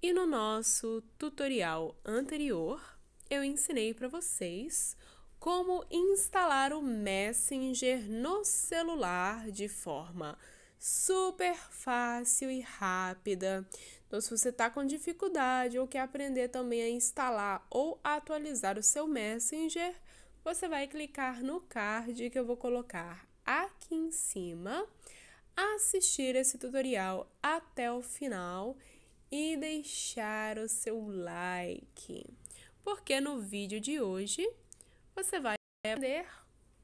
E no nosso tutorial anterior, eu ensinei para vocês como instalar o Messenger no celular de forma super fácil e rápida. Então, se você está com dificuldade ou quer aprender também a instalar ou atualizar o seu Messenger, você vai clicar no card que eu vou colocar aqui em cima, assistir esse tutorial até o final e deixar o seu like, porque no vídeo de hoje você vai aprender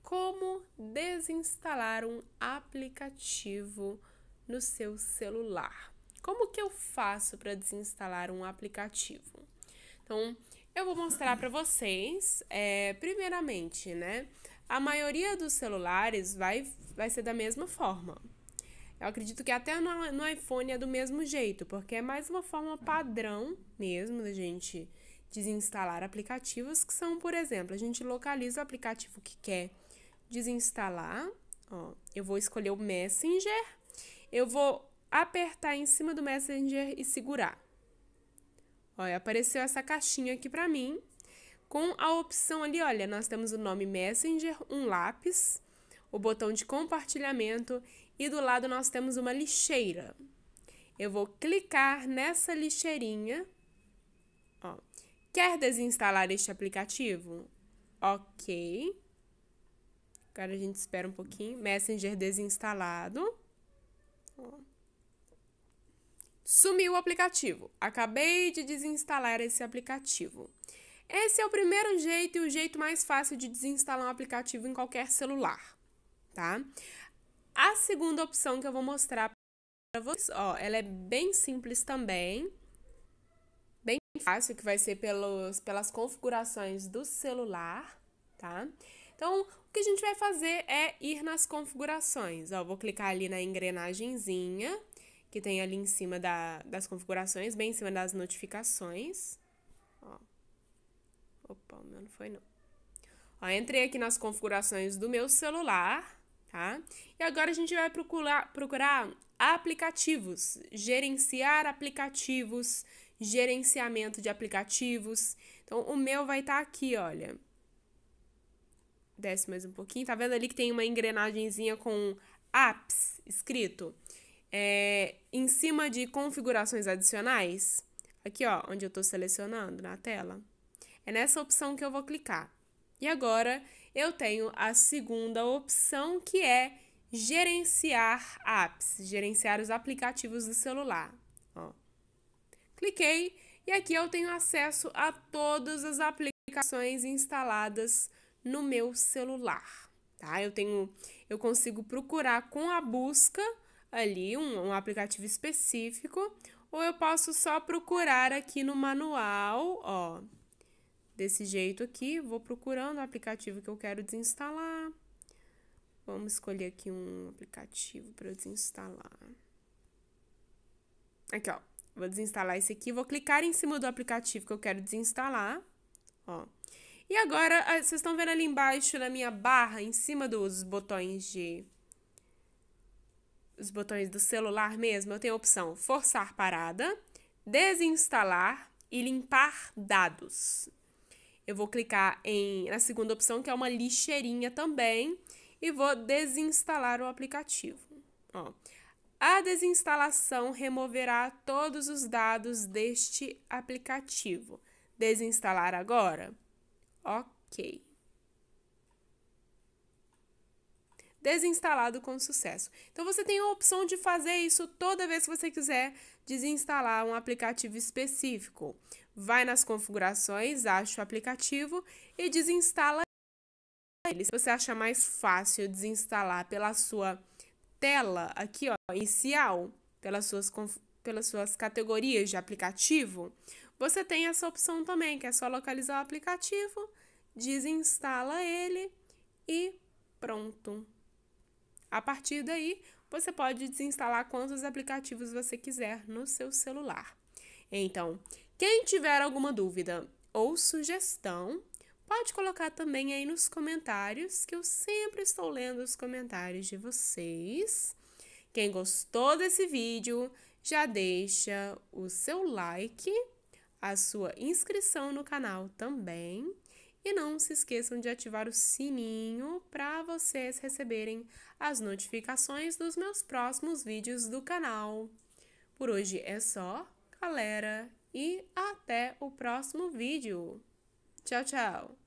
como desinstalar um aplicativo no seu celular. Como que eu faço para desinstalar um aplicativo? Então, eu vou mostrar para vocês, é, primeiramente, né? A maioria dos celulares vai, vai ser da mesma forma. Eu acredito que até no, no iPhone é do mesmo jeito, porque é mais uma forma padrão mesmo da gente desinstalar aplicativos que são, por exemplo, a gente localiza o aplicativo que quer desinstalar. Ó, eu vou escolher o Messenger, eu vou apertar em cima do Messenger e segurar. Olha, apareceu essa caixinha aqui para mim com a opção ali, olha, nós temos o nome Messenger, um lápis, o botão de compartilhamento e do lado nós temos uma lixeira. Eu vou clicar nessa lixeirinha. Ó. Quer desinstalar este aplicativo? Ok. Agora a gente espera um pouquinho. Messenger desinstalado. Ó. Sumiu o aplicativo. Acabei de desinstalar esse aplicativo. Esse é o primeiro jeito e o jeito mais fácil de desinstalar um aplicativo em qualquer celular, tá? A segunda opção que eu vou mostrar para vocês, ó, ela é bem simples também, bem fácil, que vai ser pelos, pelas configurações do celular, tá? Então, o que a gente vai fazer é ir nas configurações, ó, vou clicar ali na engrenagemzinha, que tem ali em cima da, das configurações, bem em cima das notificações, ó. Opa, o meu não foi não. Ó, entrei aqui nas configurações do meu celular, tá? E agora a gente vai procurar, procurar aplicativos, gerenciar aplicativos, gerenciamento de aplicativos. Então, o meu vai estar tá aqui, olha. Desce mais um pouquinho. Tá vendo ali que tem uma engrenagemzinha com apps escrito? É, em cima de configurações adicionais, aqui ó, onde eu estou selecionando na tela, é nessa opção que eu vou clicar. E agora eu tenho a segunda opção que é gerenciar apps, gerenciar os aplicativos do celular. Ó. Cliquei e aqui eu tenho acesso a todas as aplicações instaladas no meu celular. Tá? Eu tenho, eu consigo procurar com a busca ali um, um aplicativo específico, ou eu posso só procurar aqui no manual, ó desse jeito aqui, vou procurando o aplicativo que eu quero desinstalar. Vamos escolher aqui um aplicativo para eu desinstalar. Aqui, ó. Vou desinstalar esse aqui, vou clicar em cima do aplicativo que eu quero desinstalar, ó. E agora, ah, vocês estão vendo ali embaixo na minha barra, em cima dos botões de... Os botões do celular mesmo, eu tenho a opção forçar parada, desinstalar e limpar dados. Eu vou clicar em, na segunda opção, que é uma lixeirinha também, e vou desinstalar o aplicativo. Ó. A desinstalação removerá todos os dados deste aplicativo. Desinstalar agora? Ok. desinstalado com sucesso. Então você tem a opção de fazer isso toda vez que você quiser desinstalar um aplicativo específico. Vai nas configurações, acha o aplicativo e desinstala ele. Se você achar mais fácil desinstalar pela sua tela aqui, ó, inicial, pelas suas pelas suas categorias de aplicativo, você tem essa opção também, que é só localizar o aplicativo, desinstala ele e pronto. A partir daí, você pode desinstalar quantos aplicativos você quiser no seu celular. Então, quem tiver alguma dúvida ou sugestão, pode colocar também aí nos comentários, que eu sempre estou lendo os comentários de vocês. Quem gostou desse vídeo, já deixa o seu like, a sua inscrição no canal também e não se esqueçam de ativar o sininho para vocês receberem as notificações dos meus próximos vídeos do canal. Por hoje é só, galera, e até o próximo vídeo. Tchau, tchau!